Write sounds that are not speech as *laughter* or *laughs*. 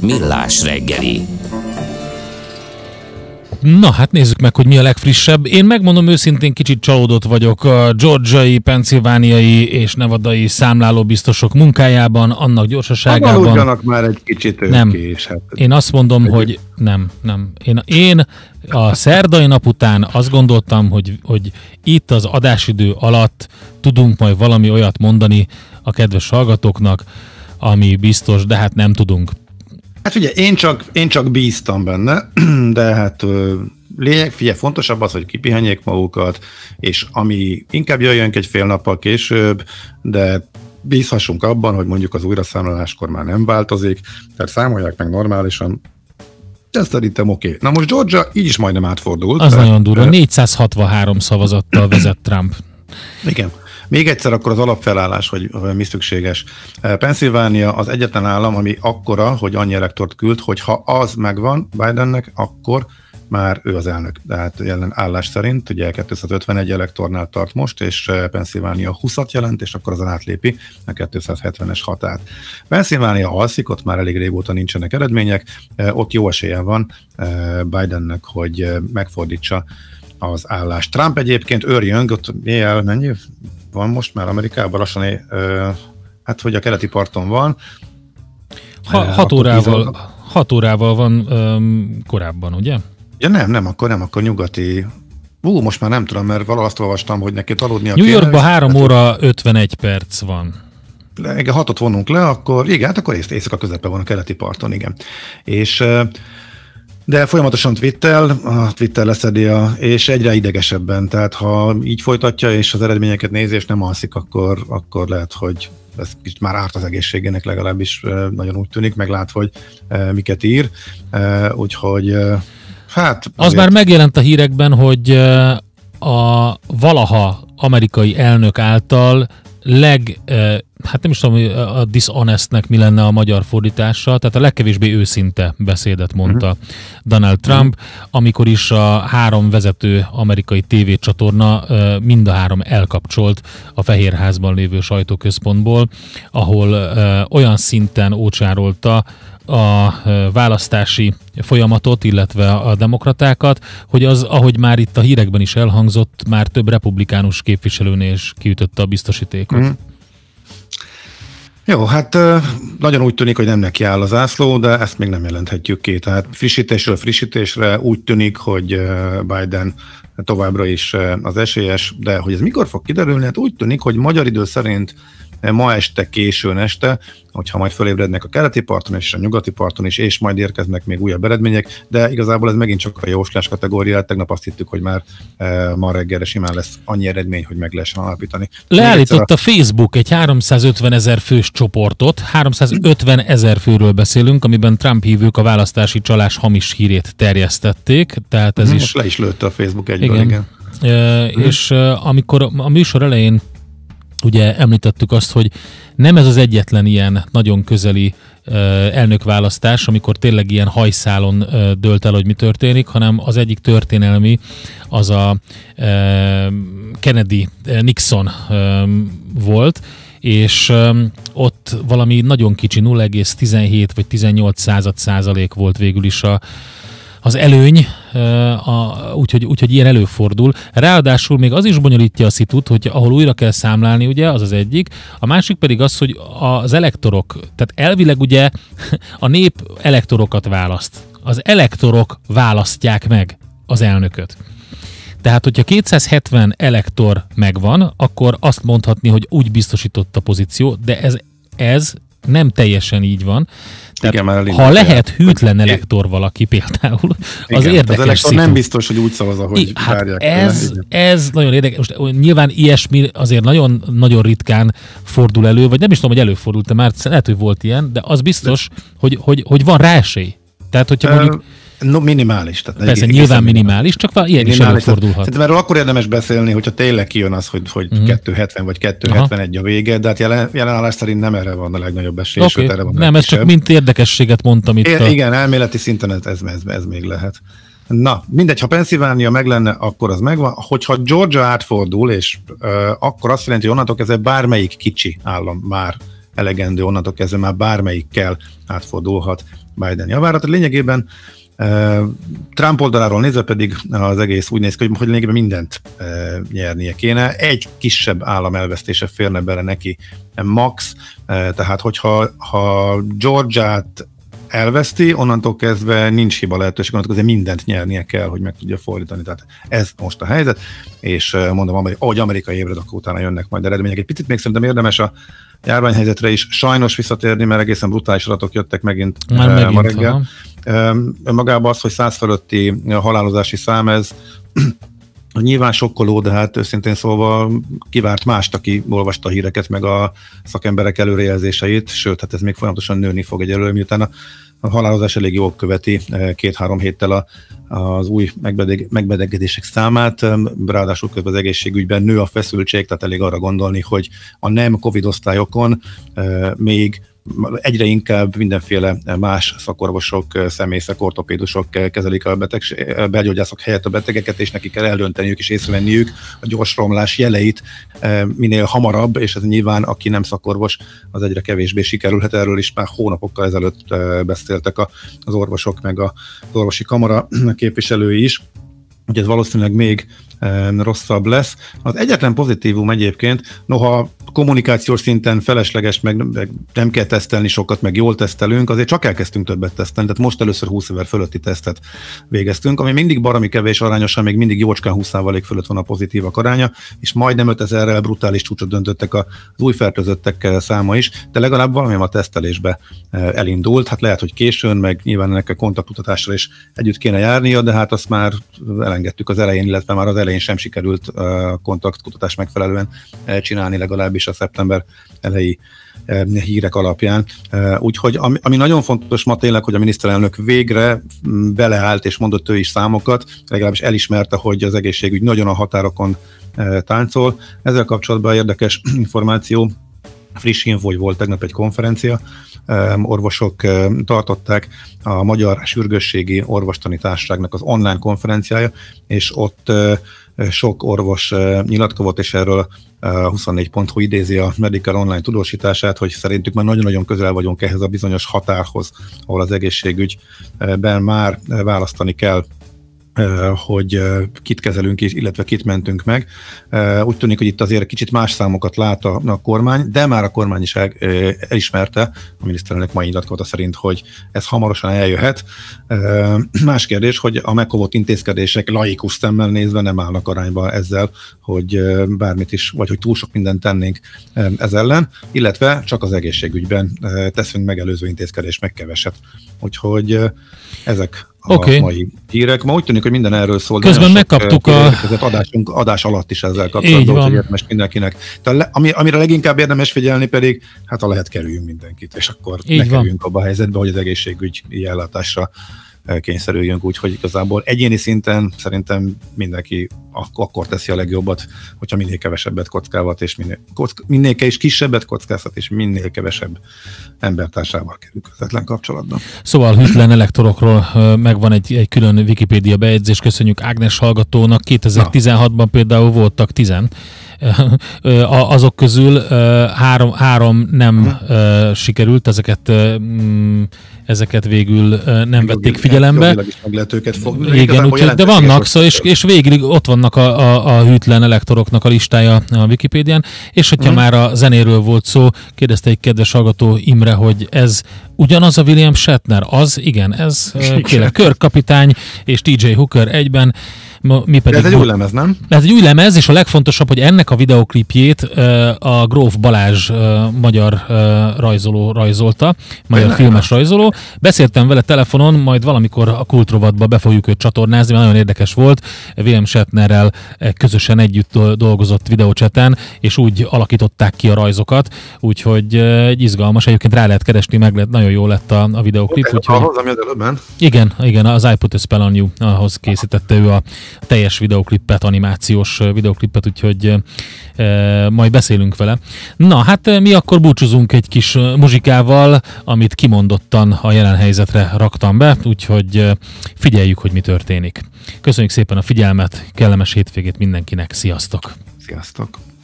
Millás reggeli. Na hát nézzük meg, hogy mi a legfrissebb. Én megmondom őszintén, kicsit csalódott vagyok a georgiai, pennsylvániai és nevadai számláló biztosok munkájában, annak gyorsaságában. Hát nem már egy kicsit ők nem. Is, hát. Én azt mondom, egy hogy nem, nem. Én, én a szerdai nap után azt gondoltam, hogy, hogy itt az adásidő alatt tudunk majd valami olyat mondani a kedves hallgatóknak, ami biztos, de hát nem tudunk. Hát ugye, én csak, én csak bíztam benne, *clears throat* de hát lényeg, figyelj, fontosabb az, hogy kipihenjék magukat, és ami inkább jöjjön egy fél nappal később, de bízhassunk abban, hogy mondjuk az újraszámláláskor már nem változik, tehát számolják meg normálisan, Ez szerintem oké. Okay. Na most Georgia így is majdnem átfordult. Az de, nagyon durva, de... 463 szavazattal vezet Trump. Igen. Még egyszer akkor az alapfelállás, hogy, mi szükséges. Eh, Pennsylvania az egyetlen állam, ami akkora, hogy annyi elektort küld, hogy ha az megvan Bidennek, akkor már ő az elnök. Tehát jelen állás szerint ugye 251 elektornál tart most, és eh, Pennsylvania 20-at jelent, és akkor azon átlépi a 270-es határt. Pennsylvania alszik, ott már elég régóta nincsenek eredmények, eh, ott jó esélye van Bidennek, hogy megfordítsa az állást. Trump egyébként őrjön, ott el, mennyi? van most már Amerikában, lassan, ö, eh, hát hogy a keleti parton van. Ha, e, hat, órával, izol... hat órával van ö, korábban, ugye? Ja nem, nem, akkor nem, akkor nyugati Ú, most már nem tudom, mert valahol azt olvastam, hogy neki a New Yorkban 3 hát, óra 51 perc van. Igen, hatot vonunk le, akkor igen, hát akkor éjszaka közepe van a keleti parton, igen. És eh, de folyamatosan Twitter, a Twitter leszedi, a, és egyre idegesebben. Tehát ha így folytatja, és az eredményeket nézi, és nem alszik, akkor, akkor lehet, hogy ez kicsit már árt az egészségének legalábbis nagyon úgy tűnik, meglát, hogy miket ír. Úgyhogy hát... Az azért... már megjelent a hírekben, hogy a valaha amerikai elnök által leg hát nem is tudom, hogy a dishonestnek mi lenne a magyar fordítása, tehát a legkevésbé őszinte beszédet mondta uh-huh. Donald Trump, mhm. amikor is a három vezető amerikai tévécsatorna mind a három elkapcsolt a Fehérházban lévő sajtóközpontból, ahol olyan szinten ócsárolta a választási folyamatot, illetve a demokratákat, hogy az, ahogy már itt a hírekben is elhangzott, már több republikánus képviselőnél is kiütötte a biztosítékot. Uh-huh. Jó, hát nagyon úgy tűnik, hogy nem neki áll az ászló, de ezt még nem jelenthetjük ki. Tehát frissítésről frissítésre úgy tűnik, hogy Biden továbbra is eh, az esélyes, de hogy ez mikor fog kiderülni, hát úgy tűnik, hogy magyar idő szerint eh, ma este, későn este, hogyha majd fölébrednek a keleti parton és a nyugati parton is, és majd érkeznek még újabb eredmények, de igazából ez megint csak a jóslás kategória, hát tegnap azt hittük, hogy már e, ma reggelre simán lesz annyi eredmény, hogy meg lehessen alapítani. Leállított a... Facebook egy 350 ezer fős csoportot, 350 ezer főről beszélünk, amiben Trump hívők a választási csalás hamis hírét terjesztették, tehát ez mhm, Most is... le is lőtte a Facebook egy igen. igen. E, és És amikor a műsor elején ugye említettük azt, hogy nem ez az egyetlen ilyen nagyon közeli elnökválasztás, amikor tényleg ilyen hajszálon dölt el, hogy mi történik, hanem az egyik történelmi az a Kennedy Nixon volt, és ott valami nagyon kicsi 0,17 vagy 18 század százalék volt végül is a, az előny, úgyhogy úgy, hogy ilyen előfordul. Ráadásul még az is bonyolítja a szitut, hogy ahol újra kell számlálni, ugye, az az egyik. A másik pedig az, hogy az elektorok, tehát elvileg ugye *laughs* a nép elektorokat választ. Az elektorok választják meg az elnököt. Tehát, hogyha 270 elektor megvan, akkor azt mondhatni, hogy úgy biztosított a pozíció, de ez, ez nem teljesen így van. Tehát, Igen, már ha lehet hűtlen elektor valaki például, Igen, érdekes. Az elektor szitu. nem biztos, hogy úgy szavaz, ahogy I, hát várják. Ez, ez nagyon érdekes. Most nyilván ilyesmi azért nagyon, nagyon ritkán fordul elő, vagy nem is tudom, hogy előfordult-e már, lehet, hogy volt ilyen, de az biztos, de... Hogy, hogy, hogy van rá esély. Tehát, hogyha mondjuk... No, minimális. Tehát Persze, egész nyilván minimális, csak van, ilyen minimális, is előfordulhat. Tehát, mert akkor érdemes beszélni, hogyha tényleg kijön az, hogy, hogy mm. 270 vagy 271 Aha. a vége, de hát jelen, jelenállás szerint nem erre van a legnagyobb esély, okay. sőt, erre van Nem, ez csak mint érdekességet mondtam itt. É, a... Igen, elméleti szinten ez, ez, ez, ez még lehet. Na, mindegy, ha Pennsylvania meg lenne, akkor az megvan. Hogyha Georgia átfordul, és ö, akkor azt jelenti, hogy onnantól kezdve bármelyik kicsi állam már elegendő, onnantól kezdve már bármelyik kell átfordulhat Biden javára. Tehát lényegében Trump oldaláról nézve pedig az egész úgy néz ki, hogy, lényegében mindent nyernie kéne. Egy kisebb állam elvesztése férne bele neki max, tehát hogyha ha Georgia-t elveszti, onnantól kezdve nincs hiba lehetőség, onnantól kezdve mindent nyernie kell, hogy meg tudja fordítani. Tehát ez most a helyzet, és mondom, ahogy Amerika ébred, akkor utána jönnek majd eredmények. Egy picit még szerintem érdemes a, járványhelyzetre is sajnos visszatérni, mert egészen brutális adatok jöttek megint, Már eh, megint ma reggel. Magában az, hogy száz fölötti eh, halálozási szám ez, *clears throat* Nyilván sokkoló, de hát őszintén szólva kivárt mást, aki olvasta a híreket, meg a szakemberek előrejelzéseit, sőt, hát ez még folyamatosan nőni fog egyelőre, miután a a halálozás elég jól követi eh, két-három héttel a, az új megbedeg, megbedegedések számát, ráadásul közben az egészségügyben nő a feszültség, tehát elég arra gondolni, hogy a nem COVID osztályokon eh, még egyre inkább mindenféle más szakorvosok, személyszak, ortopédusok kezelik a betegség, belgyógyászok helyett a betegeket, és neki kell eldönteniük és észrevenniük a gyors romlás jeleit e, minél hamarabb, és ez nyilván, aki nem szakorvos, az egyre kevésbé sikerülhet. Erről is már hónapokkal ezelőtt e, beszéltek az orvosok, meg az orvosi kamara képviselői is. Ugye ez valószínűleg még Ehm, rosszabb lesz. Az egyetlen pozitívum egyébként, noha kommunikációs szinten felesleges, meg, meg nem kell tesztelni sokat, meg jól tesztelünk, azért csak elkezdtünk többet tesztelni, tehát most először 20 ezer fölötti tesztet végeztünk, ami mindig barami kevés arányosan, még mindig jócskán 20% fölött van a pozitívak aránya, és majdnem 5000-rel brutális csúcsot döntöttek az új fertőzöttek száma is, de legalább valami a tesztelésbe ehm, elindult, hát lehet, hogy későn, meg nyilván ennek a kontaktutatással is együtt kéne járnia, de hát azt már elengedtük az elején, illetve már az elején sem sikerült kontaktkutatás megfelelően csinálni, legalábbis a szeptember elejé hírek alapján. Úgyhogy ami, ami nagyon fontos ma tényleg, hogy a miniszterelnök végre beleállt és mondott ő is számokat, legalábbis elismerte, hogy az egészségügy nagyon a határokon táncol. Ezzel kapcsolatban érdekes információ, friss info, hogy volt tegnap egy konferencia, orvosok tartották a Magyar Sürgősségi Orvostani Társaságnak az online konferenciája, és ott sok orvos nyilatkozott, és erről 24.hu idézi a Medical Online tudósítását, hogy szerintük már nagyon-nagyon közel vagyunk ehhez a bizonyos határhoz, ahol az egészségügyben már választani kell hogy kit kezelünk is, illetve kit mentünk meg. Úgy tűnik, hogy itt azért kicsit más számokat lát a, a kormány, de már a kormány is el, elismerte, a miniszterelnök mai nyilatkozata szerint, hogy ez hamarosan eljöhet. Más kérdés, hogy a meghovott intézkedések laikus szemmel nézve nem állnak arányba ezzel, hogy bármit is, vagy hogy túl sok mindent tennénk ez ellen, illetve csak az egészségügyben teszünk megelőző intézkedés, meg keveset. Úgyhogy ezek a okay. mai hírek. Ma úgy tűnik, hogy minden erről szól. Közben megkaptuk a... Adásunk, adás alatt is ezzel kapcsolatban, hogy érdemes mindenkinek. Tehát, ami, amire leginkább érdemes figyelni pedig, hát a lehet kerüljünk mindenkit, és akkor Így ne van. kerüljünk abba a helyzetbe, hogy az egészségügyi ellátásra kényszerüljünk, úgyhogy igazából egyéni szinten szerintem mindenki akkor teszi a legjobbat, hogyha minél kevesebbet kockávat, és minél, kock, minél is kisebbet kockázat, és minél kevesebb embertársával kerül közvetlen kapcsolatban. Szóval hűtlen elektorokról megvan egy, egy külön Wikipédia bejegyzés, köszönjük Ágnes hallgatónak. 2016-ban például voltak 10 azok közül három, három nem uh-huh. sikerült, ezeket mm, ezeket végül nem jogi, vették figyelembe. Is meg lehet őket fogni. Igen, úgyhogy, de vannak, szó, szóval és, és végig ott vannak a, a, a hűtlen elektoroknak a listája a Wikipédián, és hogyha uh-huh. már a zenéről volt szó, kérdezte egy kedves hallgató Imre, hogy ez ugyanaz a William Shatner? Az, igen, ez *laughs* kérlek, körkapitány és TJ Hooker egyben mi pedig... De ez egy új lemez, nem? Ez egy új lemez, és a legfontosabb, hogy ennek a videoklipjét a Gróf Balázs magyar rajzoló rajzolta, magyar Én filmes nem? rajzoló. Beszéltem vele telefonon, majd valamikor a kultrovatba be fogjuk őt csatornázni, mert nagyon érdekes volt. William Shatnerrel eh, közösen együtt dolgozott videócseten, és úgy alakították ki a rajzokat, úgyhogy egy izgalmas, egyébként rá lehet keresni, meg lehet, nagyon jó lett a, a videoklip. Okay, úgyhogy... Ahhoz, ami az előbben? Igen, igen, az I Put a Spell on You, ahhoz készítette ő a, teljes videoklippet, animációs videoklippet, úgyhogy e, majd beszélünk vele. Na, hát mi akkor búcsúzunk egy kis muzsikával, amit kimondottan a jelen helyzetre raktam be, úgyhogy figyeljük, hogy mi történik. Köszönjük szépen a figyelmet, kellemes hétvégét mindenkinek, sziasztok! Sziasztok!